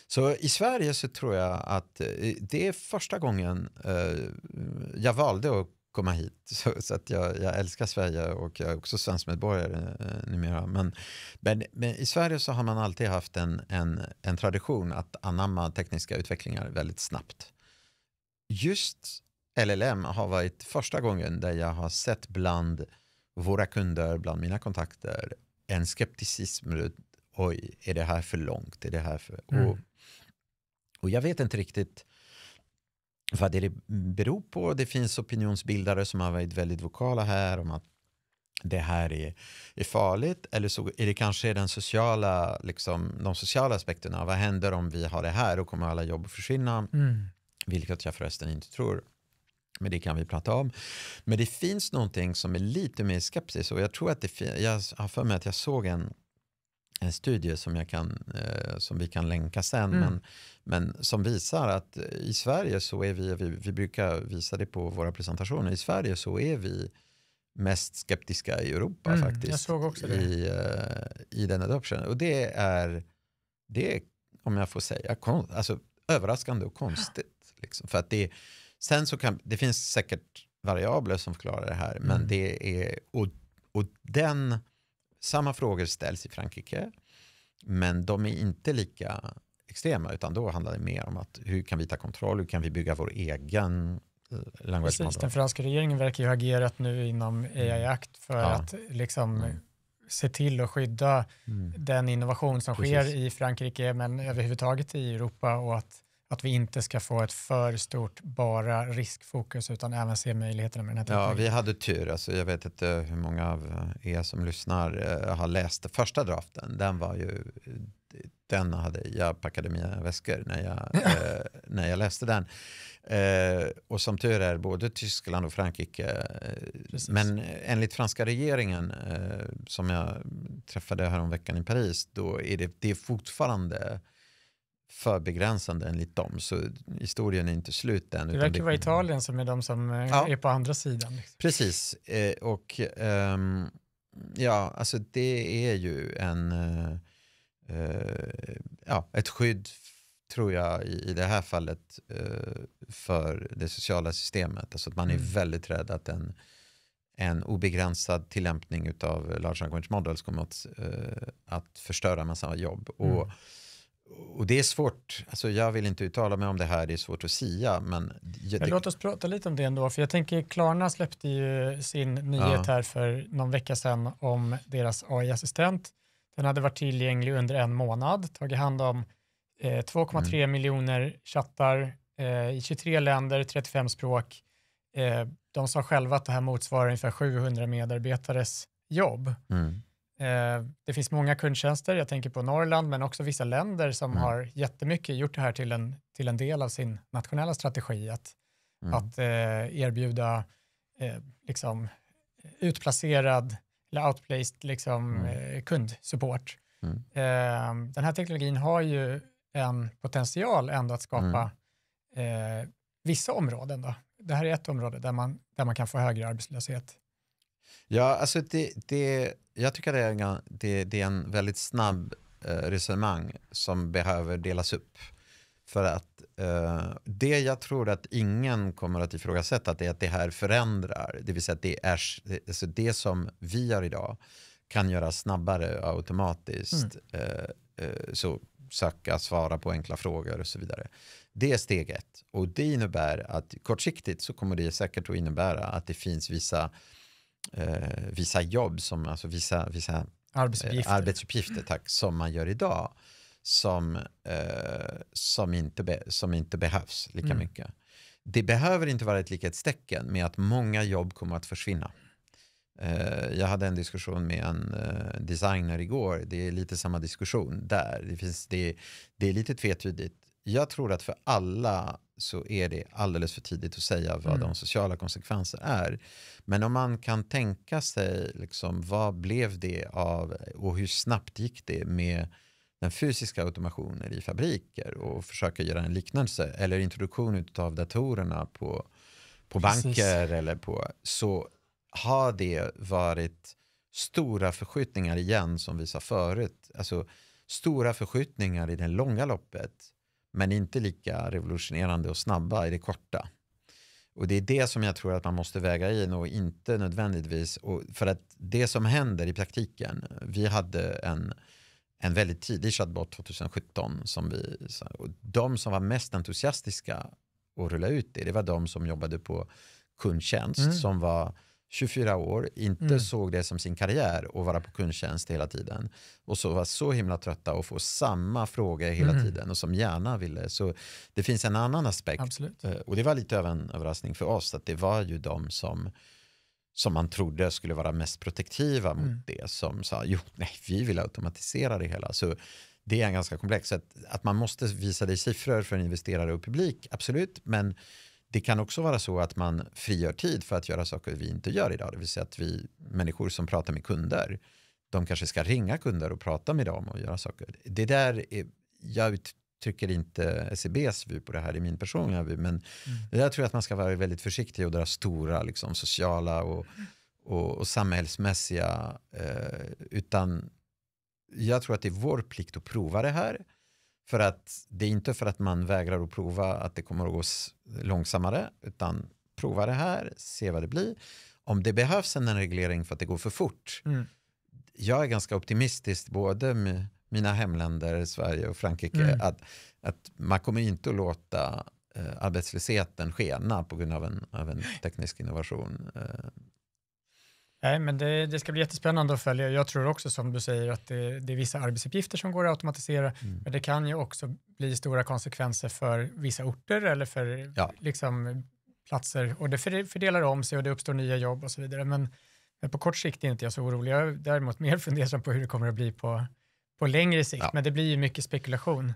Så i Sverige så tror jag att eh, det är första gången eh, jag valde att komma hit. Så, så att jag, jag, älskar Sverige och jag är också svensk medborgare eh, numera. Men, men, men, i Sverige så har man alltid haft en, en, en tradition att anamma tekniska utvecklingar väldigt snabbt just LLM har varit första gången där jag har sett bland våra kunder, bland mina kontakter, en skepticism oj, är det här för långt? Är det här för... Mm. Och, och jag vet inte riktigt vad det beror på. Det finns opinionsbildare som har varit väldigt vokala här om att det här är, är farligt eller så är det kanske den sociala, liksom, de sociala aspekterna. Vad händer om vi har det här? Då kommer alla jobb att försvinna. Mm vilket jag förresten inte tror. Men det kan vi prata om. Men det finns någonting som är lite mer skeptiskt och jag tror att det jag har för mig att jag såg en, en studie som, jag kan, eh, som vi kan länka sen, mm. men, men som visar att i Sverige så är vi, vi, vi brukar visa det på våra presentationer, i Sverige så är vi mest skeptiska i Europa mm, faktiskt. I, eh, I den adoptionen. Och det är, det är, om jag får säga, alltså, överraskande och konstigt. Liksom. För att det, sen så kan, det finns säkert variabler som förklarar det här, mm. men det är, och, och den, samma frågor ställs i Frankrike, men de är inte lika extrema, utan då handlar det mer om att hur kan vi ta kontroll, hur kan vi bygga vår egen eh, language Precis, den franska regeringen verkar ju ha agerat nu inom AI mm. Act för ja. att liksom mm. se till att skydda mm. den innovation som Precis. sker i Frankrike, men överhuvudtaget i Europa och att att vi inte ska få ett för stort bara riskfokus utan även se möjligheterna med den här tekniken. Ja, vi hade tur. Alltså, jag vet inte hur många av er som lyssnar eh, har läst den första draften. Den var ju den hade jag packade mina väskor när jag, eh, när jag läste den. Eh, och som tur är både Tyskland och Frankrike. Eh, men enligt franska regeringen eh, som jag träffade häromveckan i Paris då är det, det är fortfarande för begränsande enligt dem. Så historien är inte slut än. Det verkar vara Italien som är de som eh, ja. är på andra sidan. Liksom. Precis, eh, och um, ja, alltså det är ju en, uh, ja, ett skydd tror jag i, i det här fallet uh, för det sociala systemet. Alltså att man är mm. väldigt rädd att en, en obegränsad tillämpning av large language models kommer att, uh, att förstöra massa jobb. Mm. Och, och det är svårt, alltså jag vill inte uttala mig om det här, det är svårt att sia. Men jag, det... Låt oss prata lite om det ändå, för jag tänker Klarna släppte ju sin nyhet ja. här för någon vecka sedan om deras AI-assistent. Den hade varit tillgänglig under en månad, tagit hand om eh, 2,3 mm. miljoner chattar eh, i 23 länder, 35 språk. Eh, de sa själva att det här motsvarar ungefär 700 medarbetares jobb. Mm. Eh, det finns många kundtjänster, jag tänker på Norrland, men också vissa länder som mm. har jättemycket gjort det här till en, till en del av sin nationella strategi, att, mm. att eh, erbjuda eh, liksom, utplacerad eller outplaced liksom, mm. eh, kundsupport. Mm. Ehm, den här teknologin har ju en potential ändå att skapa mm. eh, vissa områden. Då. Det här är ett område där man, där man kan få högre arbetslöshet. Ja, alltså det, det, jag tycker det är, en, det, det är en väldigt snabb eh, resonemang som behöver delas upp. För att eh, det jag tror att ingen kommer att ifrågasätta det är att det här förändrar. Det vill säga att det, är, alltså det som vi gör idag kan göras snabbare automatiskt. Mm. Eh, eh så söka, svara på enkla frågor och så vidare. Det är steget. Och det innebär att kortsiktigt så kommer det säkert att innebära att det finns vissa eh, vissa jobb, som, alltså vissa, vissa eh, arbetsuppgifter. Eh, arbetsuppgifter tack, som man gör idag som, eh, som, inte, be, som inte behövs lika mm. mycket. Det behöver inte vara ett likhetstecken med att många jobb kommer att försvinna. Eh, jag hade en diskussion med en eh, designer igår. Det är lite samma diskussion där. Det, finns, det, det är lite tvetydigt jag tror att för alla så är det alldeles för tidigt att säga vad mm. de sociala konsekvenserna är. Men om man kan tänka sig liksom, vad blev det av och hur snabbt gick det med den fysiska automationen i fabriker och försöka göra en liknelse eller introduktion av datorerna på, på banker eller på så har det varit stora förskjutningar igen som vi sa förut. Alltså stora förskjutningar i det långa loppet men inte lika revolutionerande och snabba i det korta. Och det är det som jag tror att man måste väga in och inte nödvändigtvis. Och för att det som händer i praktiken, vi hade en, en väldigt tidig chatbot 2017 som vi, och de som var mest entusiastiska att rulla ut det, det var de som jobbade på kundtjänst mm. som var 24 år, inte mm. såg det som sin karriär att vara på kundtjänst hela tiden. Och så var så himla trötta och få samma fråga hela mm. tiden och som gärna ville. Så det finns en annan aspekt. Absolut. Eh, och det var lite av en överraskning för oss att det var ju de som som man trodde skulle vara mest protektiva mm. mot det som sa jo, nej, vi vill automatisera det hela. Så det är en ganska komplex. Att, att man måste visa det i siffror för en investerare och publik, absolut, men det kan också vara så att man frigör tid för att göra saker vi inte gör idag. Det vill säga att vi människor som pratar med kunder, de kanske ska ringa kunder och prata med dem och göra saker. Det där är, jag uttrycker inte SEBs vy på det här i min personliga vy, men mm. det tror att man ska vara väldigt försiktig och dra stora liksom, sociala och, och, och samhällsmässiga, eh, utan jag tror att det är vår plikt att prova det här för att det är inte för att man vägrar att prova att det kommer att gå långsammare, utan prova det här, se vad det blir. Om det behövs en reglering för att det går för fort, mm. jag är ganska optimistisk både med mina hemländer, Sverige och Frankrike, mm. att, att man kommer inte att låta eh, arbetslösheten skena på grund av en, av en teknisk innovation. Eh, Nej, men det, det, ska bli jättespännande att följa. Jag tror också som du säger att det, det är vissa arbetsuppgifter som går att automatisera, mm. men det kan ju också bli stora konsekvenser för vissa orter eller för ja. liksom, platser och det fördelar om sig och det uppstår nya jobb och så vidare. Men, men på kort sikt är inte jag så orolig. Jag är däremot mer fundersam på hur det kommer att bli på, på längre sikt, ja. men det blir ju mycket spekulation.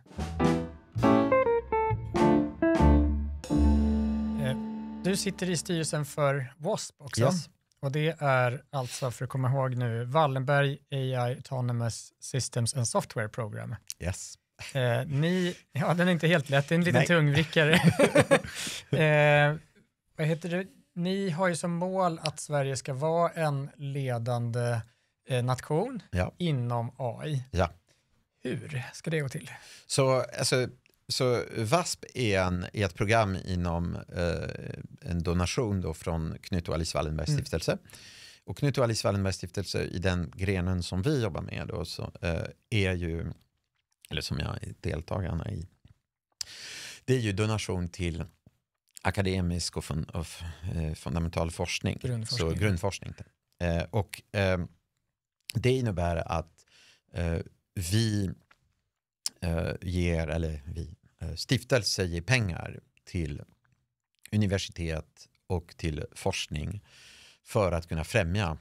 Eh, du sitter i styrelsen för WASP också. Yes. Och det är alltså, för att komma ihåg nu, Wallenberg AI Autonomous Systems and Software Program. Yes. Eh, ni, ja den är inte helt lätt, det är en liten tungvrickare. eh, vad heter det? Ni har ju som mål att Sverige ska vara en ledande eh, nation ja. inom AI. Ja. Hur ska det gå till? Så alltså, så VASP är, en, är ett program inom eh, en donation då från Knut och Alice Wallenbergs mm. stiftelse. Och Knut och Alice Wallenbergs stiftelse i den grenen som vi jobbar med då, så, eh, är ju, eller som jag är deltagarna i, det är ju donation till akademisk och, fun, och eh, fundamental forskning. Grundforskning. Så grundforskning. Eh, och eh, det innebär att eh, vi Eh, ger, eller vi, eh, stiftelse ger pengar till universitet och till forskning för att kunna främja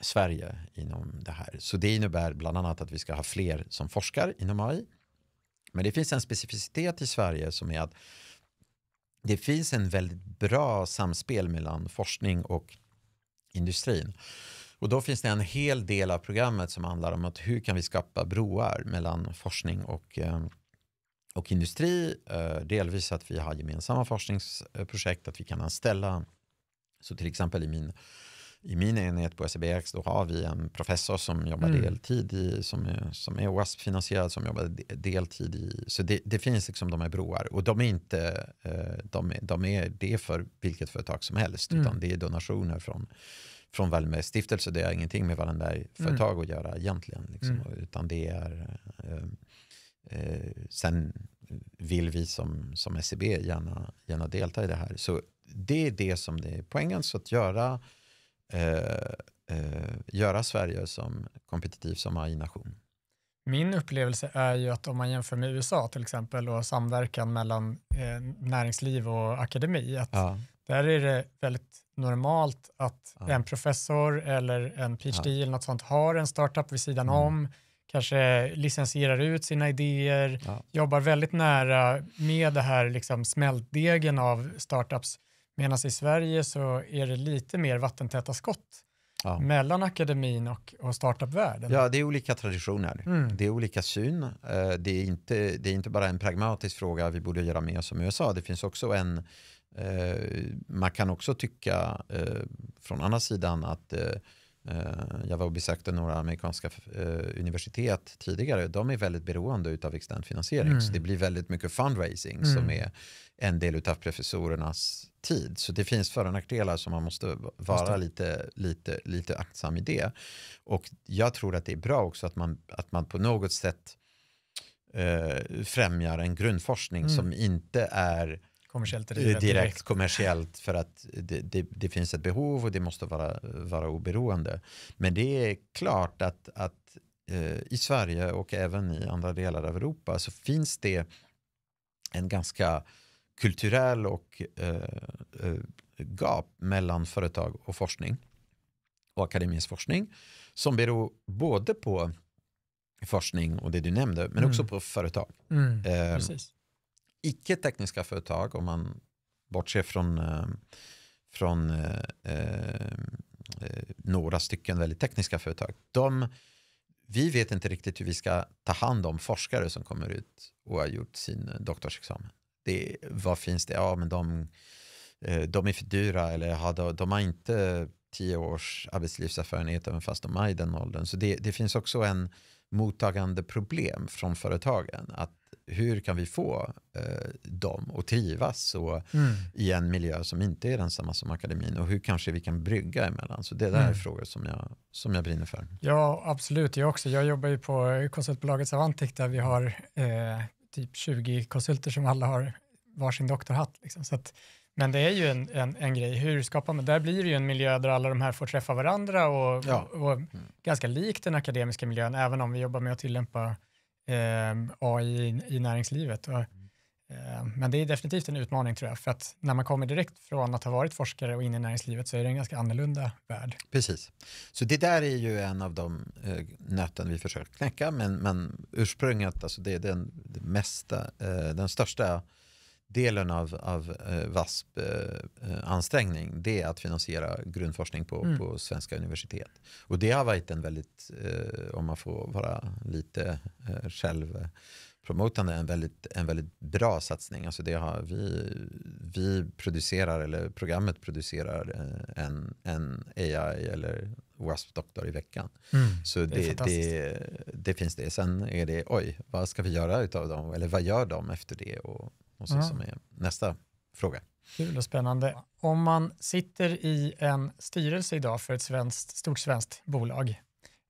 Sverige inom det här. Så det innebär bland annat att vi ska ha fler som forskar inom AI. Men det finns en specificitet i Sverige som är att det finns en väldigt bra samspel mellan forskning och industrin. Och då finns det en hel del av programmet som handlar om att hur kan vi skapa broar mellan forskning och, eh, och industri. Eh, delvis att vi har gemensamma forskningsprojekt, att vi kan anställa. Så till exempel i min i min enhet på SBX e då har vi en professor som jobbar mm. deltid, i, som, är, som är OASP-finansierad, som jobbar deltid i... Så det, det, finns liksom de här broar och de är inte, eh, de, är, de är det för vilket företag som helst, mm. utan det är donationer från från Wallenbergs stiftelse. Det har ingenting med Wallenberg-företag mm. att göra egentligen. Liksom, mm. Utan det är... Eh, eh, sen vill vi som, som SEB gärna, gärna delta i det här. Så det är det som det är poängen. Så att göra, eh, eh göra Sverige som kompetitiv som AI-nation. Min upplevelse är ju att om man jämför med USA till exempel och samverkan mellan eh, näringsliv och akademi, att ja. där är det väldigt normalt att ja. en professor eller en PhD ja. eller något sånt har en startup vid sidan mm. om, kanske licensierar ut sina idéer, ja. jobbar väldigt nära med det här liksom smältdegen av startups. Medan i Sverige så är det lite mer vattentäta skott mellan akademin och, och startupvärlden. Ja, det är olika traditioner. Mm. Det är olika syn. Eh, det är, inte, det är inte bara en pragmatisk fråga vi borde göra mer som USA. Det finns också en Eh, man kan också tycka eh, från andra sidan att eh, jag var och besökte några amerikanska universitet tidigare. De är väldigt beroende av extern finansiering. Mm. Så det blir väldigt mycket fundraising mm. som är en del av professorernas tid. Så det finns för och nackdelar som man måste vara lite, lite, lite aktsam i det. Och jag tror att det är bra också att man, att man på något sätt eh, främjar en grundforskning mm. som inte är kommersiellt eh, drivet? Direkt, direkt kommersiellt för att det, det, det, finns ett behov och det måste vara, vara oberoende. Men det är klart att, att eh, i Sverige och även i andra delar av Europa så finns det en ganska kulturell och eh, eh gap mellan företag och forskning och akademisk forskning som beror både på forskning och det du nämnde men mm. också på företag. Mm, eh, icke-tekniska företag, om man bortser från, eh, från eh, eh, eh, några stycken väldigt tekniska företag, de, vi vet inte riktigt hur vi ska ta hand om forskare som kommer ut och har gjort sin doktorsexamen. Det, vad finns det? Ja, men de, de är för dyra eller ja, de, de har inte tio års arbetslivserfarenhet även fast de är i den åldern. Så det, det finns också en, mottagande problem från företagen. Att hur kan vi få eh, dem att trivas och mm. i en miljö som inte är densamma som akademin och hur kanske vi kan brygga emellan. Så det där mm. är frågor som jag, som jag brinner för. Ja, absolut. Jag också. Jag jobbar ju på konsultbolaget Savantic där vi har eh, typ 20 konsulter som alla har varsin doktorhatt. Liksom. Så att men det är ju en, en, en grej, hur skapar man, där blir det ju en miljö där alla de här får träffa varandra och, ja. och mm. ganska likt den akademiska miljön, även om vi jobbar med att tillämpa eh, AI i, i näringslivet. Och, eh, men det är definitivt en utmaning tror jag, för att när man kommer direkt från att ha varit forskare och in i näringslivet så är det en ganska annorlunda värld. Precis, så det där är ju en av de eh, nöten vi försöker knäcka, men, men ursprunget, alltså det är den, det mesta, eh, den största delen av, av VASP-ansträngning eh, eh, det är att finansiera grundforskning på, mm. på svenska universitet. Och det har varit en väldigt, eh, om man får vara lite själv promotande en väldigt, en väldigt bra satsning. Alltså det har, vi, vi producerar, eller programmet producerar en, en AI eller WASP-doktor i veckan. Mm, så det, det, det, det, finns det. Sen är det, oj, vad ska vi göra utav dem? Eller vad gör de efter det? Och, och se mm. som är nästa fråga. Kul och spännande. Om man sitter i en styrelse idag för ett svenskt, stort svenskt bolag,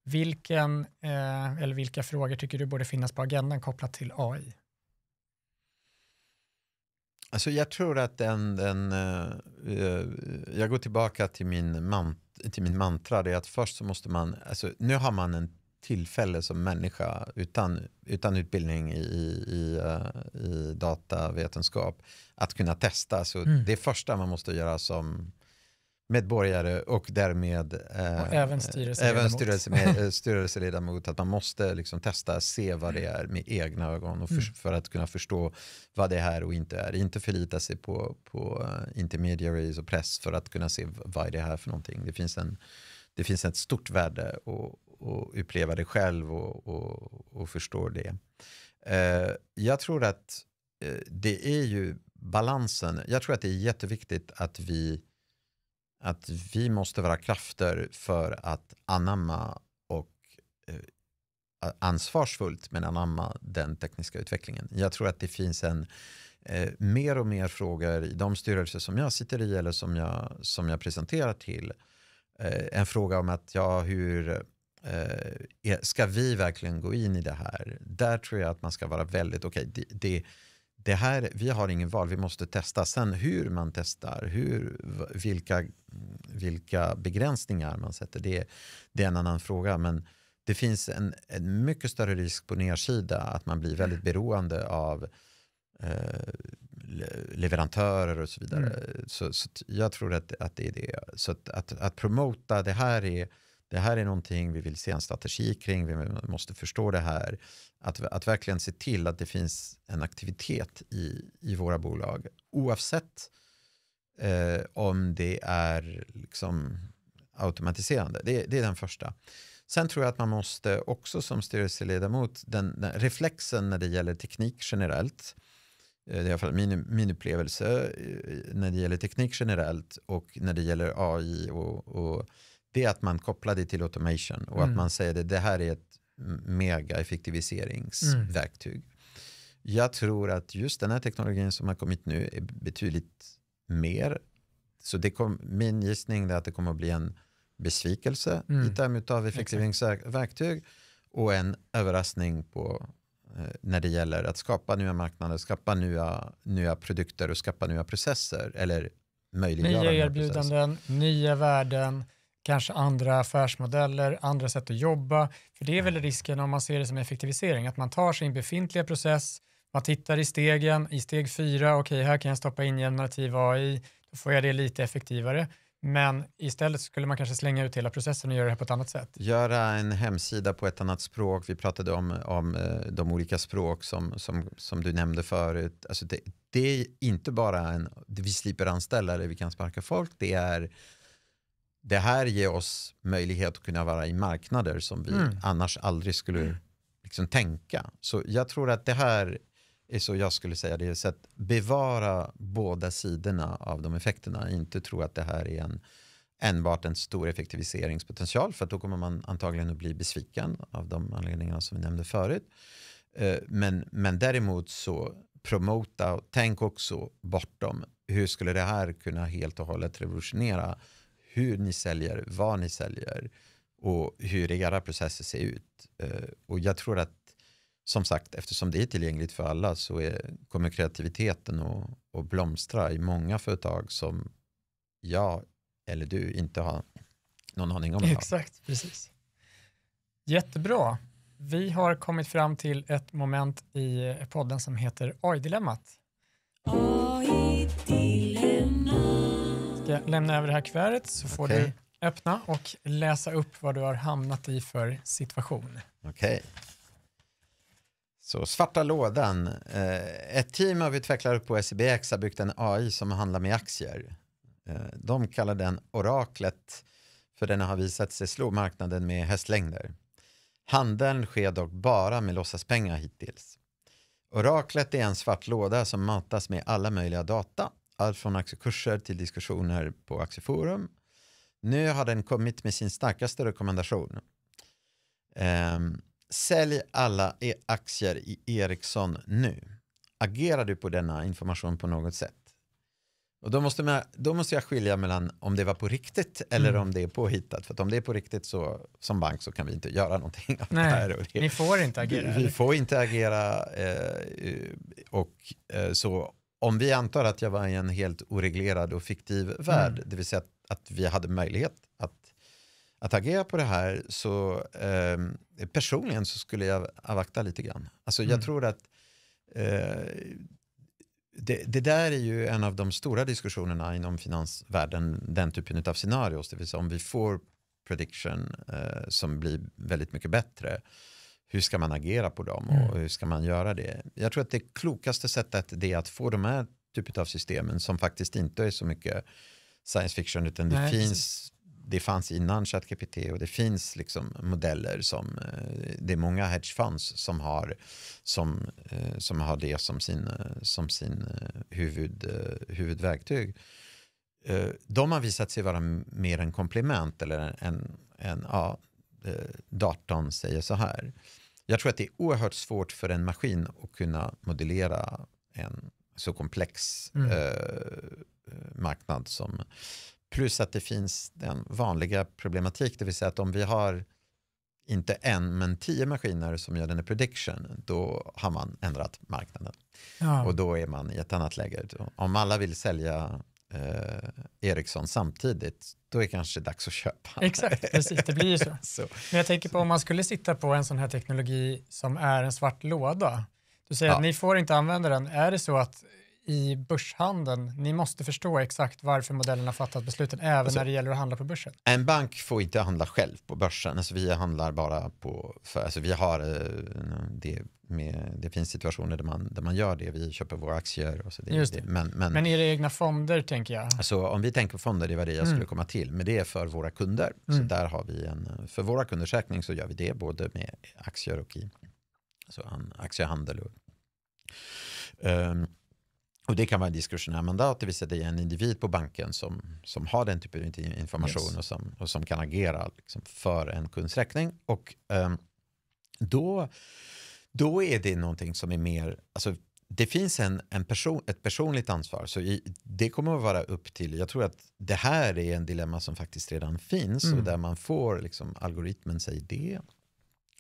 vilken, eh, eller vilka frågor tycker du borde finnas på agendan kopplat till AI? Alltså jag tror att den, den eh, eh jag går tillbaka till min, man, till min mantra, det är att först så måste man, alltså nu har man en tillfälle som människa utan, utan utbildning i, i, i eh, datavetenskap att kunna testa. Så mm. det första man måste göra som medborgare och därmed eh, och även, styrelseledamot. Eh, styrelseledamot. att man måste liksom testa, se vad det är med egna ögon och mm. för, mm. för, att kunna förstå vad det är och inte är. Inte förlita sig på, på eh, intermediaries och press för att kunna se vad det är för någonting. Det finns, en, det finns ett stort värde och uppleva det själv och, och, och förstå det. Eh, jag tror att eh, det är ju balansen. Jag tror att det är jätteviktigt att vi, att vi måste vara krafter för att anamma och eh, ansvarsfullt men anamma den tekniska utvecklingen. Jag tror att det finns en eh, mer och mer frågor i de styrelser som jag sitter i eller som jag, som jag presenterar till. Eh, en fråga om att ja, hur, Eh, ska vi verkligen gå in i det här? Där tror jag att man ska vara väldigt, okej, okay, det, det, det, vi har ingen val, vi måste testa. Sen hur man testar, hur, vilka, vilka begränsningar man sätter, det, det är en annan fråga. Men det finns en, en mycket större risk på nedsida att man blir väldigt beroende av eh, leverantörer och så vidare. Mm. Så, så, jag tror att, att det är det. Så att, att, att promota det här är det här är någonting vi vill se en strategi kring, vi måste förstå det här. Att, att verkligen se till att det finns en aktivitet i, i våra bolag oavsett eh, om det är liksom automatiserande. Det, det, är den första. Sen tror jag att man måste också som styrelseledamot, den, den reflexen när det gäller teknik generellt, eh, det är i alla fall min, min upplevelse eh, när det gäller teknik generellt och när det gäller AI och, och det är att man kopplar det till automation och mm. att man säger att det här är ett mega effektiviseringsverktyg. Mm. Jag tror att just den här teknologin som har kommit nu är betydligt mer. Så det kom, min gissning är att det kommer att bli en besvikelse mm. i termer av effektiviseringsverktyg och en överraskning på eh, när det gäller att skapa nya marknader, skapa nya, nya produkter och skapa nya processer eller möjliggöra nya erbjudanden, nya värden, kanske andra affärsmodeller, andra sätt att jobba. För det är väl mm. risken om man ser det som effektivisering, att man tar sin befintliga process, man tittar i stegen, i steg fyra, okej, okay, här kan jag stoppa in generativ AI, då får jag det lite effektivare. Men istället skulle man kanske slänga ut hela processen och göra det här på ett annat sätt. Göra en hemsida på ett annat språk. Vi pratade om, om eh, de olika språk som, som, som du nämnde förut. Alltså det, det är inte bara en, vi slipper anställa eller vi kan sparka folk. Det är det här ger oss möjlighet att kunna vara i marknader som vi mm. annars aldrig skulle mm. liksom tänka. Så jag tror att det här är så jag skulle säga det. Så att bevara båda sidorna av de effekterna. Inte tro att det här är en, enbart en stor effektiviseringspotential för då kommer man antagligen att bli besviken av de anledningarna som vi nämnde förut. Eh, men, men däremot så promota och tänk också bortom. Hur skulle det här kunna helt och hållet revolutionera hur ni säljer, vad ni säljer och hur era processer ser ut. Eh, och jag tror att som sagt, eftersom det är tillgängligt för alla så är, kommer kreativiteten att, att blomstra i många företag som jag eller du inte har någon aning om. Exakt, precis. Jättebra. Vi har kommit fram till ett moment i eh, podden som heter AI-dilemmat. AI-dilemmat ska eh, lämna över det här kuvertet så får okay. du öppna och läsa upp vad du har hamnat i för situation. Okej. Okay. Så svarta lådan. Eh, ett team av utvecklare på SEBX har byggt en AI som handlar med aktier. Eh, de kallar den oraklet för den har visat sig slå marknaden med hästlängder. Handeln sker dock bara med låtsaspengar hittills. Oraklet är en svart låda som matas med alla möjliga data allt från aktiekurser till diskussioner på Aktieforum. Nu har den kommit med sin starkaste rekommendation. Um, sälj alla e aktier i Ericsson nu. Agerar du på denna information på något sätt? Och då måste, man, då måste jag skilja mellan om det var på riktigt eller mm. om det är påhittat. För om det är på riktigt så, som bank så kan vi inte göra någonting av Nej, det här. Det, ni får inte agera. Vi, vi får inte agera eh, eh och eh, så om vi antar att jag var i en helt oreglerad och fiktiv mm. värld, mm. det vill säga att, att, vi hade möjlighet att, att agera på det här, så eh, personligen så skulle jag avvakta lite grann. Alltså jag mm. tror att eh, det, det, där är ju en av de stora diskussionerna inom finansvärlden, den typen av scenarios, det vill säga om vi får prediction eh, som blir väldigt mycket bättre hur ska man agera på dem och mm. hur ska man göra det? Jag tror att det klokaste sättet är att få de här typen av systemen som faktiskt inte är så mycket science fiction utan det Nej, finns det fanns innan ChatGPT och det finns liksom modeller som eh, det är många hedgefonds som har som, eh, som har det som sin, eh, som sin huvud, huvudverktyg. De har visat sig vara mer en komplement eller en, en ja, datorn säger så här. Jag tror att det är oerhört svårt för en maskin att kunna modellera en så komplex mm. Eh, eh, marknad som... Plus att det finns den vanliga problematik, det vill säga att om vi har inte en, men tio maskiner som gör den här prediction, då har man ändrat marknaden. Ja. Och då är man i ett annat läge. Om alla vill sälja eh, Ericsson samtidigt, då är det kanske dags att köpa. Exakt, precis, det blir ju så. så. Men jag tänker på om man skulle sitta på en sån här teknologi som är en svart låda. Du säger ja. att ni får inte använda den. Är det så att i börshandeln, ni måste förstå exakt varför modellen har fattat besluten, även alltså, när det gäller att handla på börsen? En bank får inte handla själv på börsen. Alltså vi handlar bara på, för, alltså vi har, eh, det med, det finns situationer där man, där man gör det, vi köper våra aktier. Och så det, det. Men, men, men är det egna fonder tänker jag? Alltså, om vi tänker på fonder, det var det jag mm. skulle komma till, men det är för våra kunder. Mm. Så där har vi en, för våra kundersäkring så gör vi det både med aktier och i alltså, aktiehandel. Och, um, och det kan vara diskretionär mandat, det vill säga det är en individ på banken som, som har den typen av information yes. och, som, och som kan agera liksom, för en kunds räkning. Och um, då då är det någonting som är mer, alltså det finns en, en person, ett personligt ansvar. Så i, det kommer att vara upp till, jag tror att det här är en dilemma som faktiskt redan finns mm. och där man får, liksom, algoritmen säger det.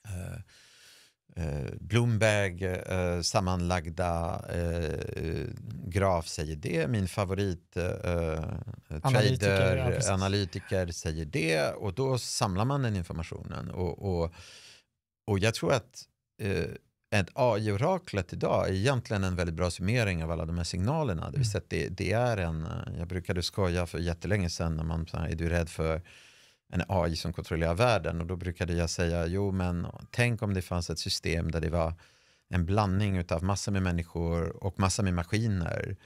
Uh, uh, Bloomberg uh, sammanlagda graf säger det. Min favorit analytiker, trader, ja, analytiker säger det. Och då samlar man den informationen. och, och och jag tror att Eh, ett AI-oraklet idag är egentligen en väldigt bra summering av alla de här signalerna. Det, vill mm. säga det, det, är en, eh, jag brukade skoja för jättelänge sedan när man här, är du rädd för en AI som kontrollerar världen och då brukade jag säga jo men tänk om det fanns ett system där det var en blandning av massor med människor och massor med maskiner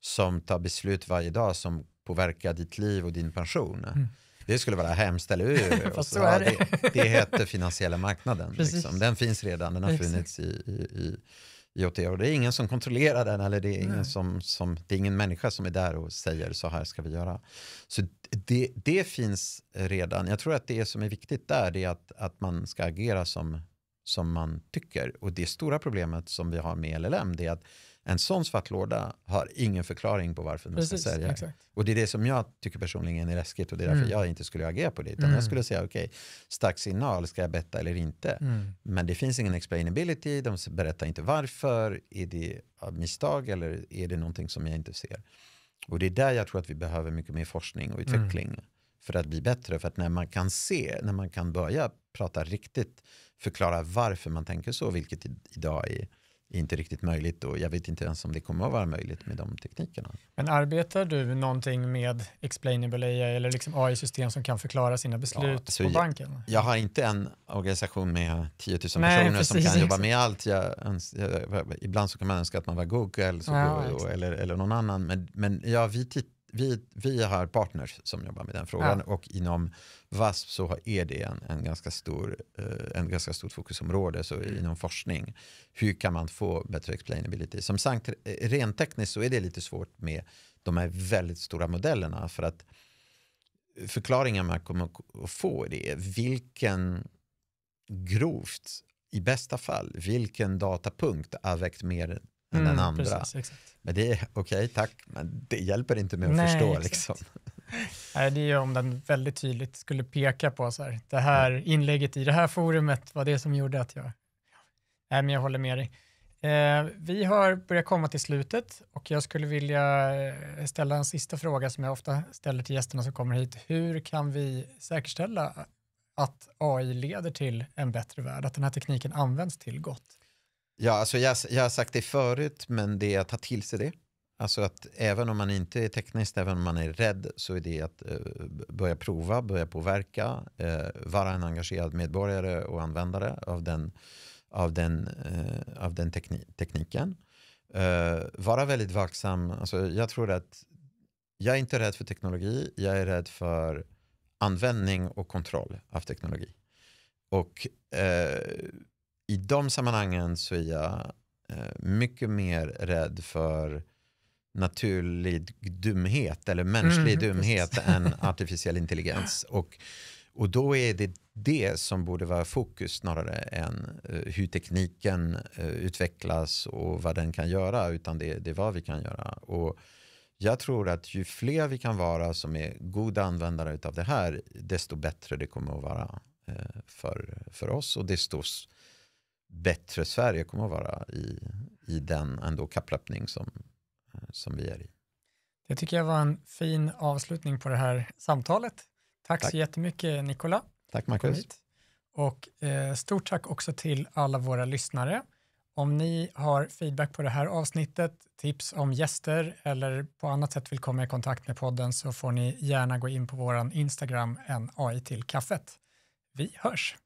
som tar beslut varje dag som påverkar ditt liv och din pension. Mm. Det skulle vara hemskt, eller hur? så, ja, det. det heter finansiella marknaden. Liksom. Den finns redan, den har funnits i, i, i, i OTA. Och det är ingen som kontrollerar den, eller det är, ingen som, som, det är ingen människa som är där och säger så här ska vi göra. Så det, det finns redan. Jag tror att det som är viktigt där är att, att man ska agera som som man tycker. Och det stora problemet som vi har med LLM det är att en sån svartlåda har ingen förklaring på varför man ska sälja. Och det är det som jag tycker personligen är läskigt och det är därför mm. jag inte skulle agera på det. Utan mm. jag skulle säga okej, okay, stark signal, ska jag betta eller inte? Mm. Men det finns ingen explainability, de berättar inte varför, är det av misstag eller är det någonting som jag inte ser? Och det är där jag tror att vi behöver mycket mer forskning och mm. utveckling för att bli bättre. För att när man kan se, när man kan börja prata riktigt förklara varför man tänker så, vilket idag är inte riktigt möjligt och jag vet inte ens om det kommer att vara möjligt med de teknikerna. Men arbetar du någonting med explainable AI eller liksom AI-system som kan förklara sina beslut ja, alltså på jag, banken? Jag har inte en organisation med 10 000 Nej, personer precis, som kan jobba med allt. Jag, jag, ibland så kan man önska att man var Google så, ja, och, eller, eller någon annan, men, men ja, vi tittar vi, vi har partners som jobbar med den frågan ja. och inom VASP så är det en, en ganska stor, eh, en ganska stort fokusområde så mm. inom forskning. Hur kan man få bättre explainability? Som sagt, rent tekniskt så är det lite svårt med de här väldigt stora modellerna för att förklaringen man kommer att få det är vilken grovt, i bästa fall, vilken datapunkt har väckt mer än mm, den andra. Precis, men det är okej, okay, tack, men det hjälper inte med att Nej, förstå. Liksom. Nej, det är om den väldigt tydligt skulle peka på så här, det här inlägget i det här forumet var det som gjorde att jag... Nej, men jag håller med dig. Eh, vi har börjat komma till slutet och jag skulle vilja eh, ställa en sista fråga som jag ofta ställer till gästerna som kommer hit. Hur kan vi säkerställa att AI leder till en bättre värld, att den här tekniken används till gott? Ja, alltså jag, jag har sagt det förut, men det är att ta till sig det. Alltså att även om man inte är tekniskt, även om man är rädd, så är det att eh, börja prova, börja påverka, eh, vara en engagerad medborgare och användare av den, av den, eh, av den tekni tekniken. Eh, vara väldigt vaksam. Alltså jag tror att jag är inte rädd för teknologi, jag är rädd för användning och kontroll av teknologi. Och eh, i de sammanhangen så är jag eh, mycket mer rädd för naturlig dumhet eller mänsklig mm, dumhet precis. än artificiell intelligens. Och, och då är det det som borde vara fokus snarare än eh, hur tekniken eh, utvecklas och vad den kan göra, utan det, det är vad vi kan göra. Och jag tror att ju fler vi kan vara som är goda användare av det här, desto bättre det kommer att vara för, för oss och desto bättre Sverige kommer att vara i, i den ändå kapplöpning som, eh, som vi är i. Det tycker jag var en fin avslutning på det här samtalet. Tack, tack. så jättemycket Nikola. Tack Marcus. Och eh, stort tack också till alla våra lyssnare. Om ni har feedback på det här avsnittet, tips om gäster eller på annat sätt vill komma i kontakt med podden så får ni gärna gå in på vår Instagram, en AI till kaffet. Vi hörs!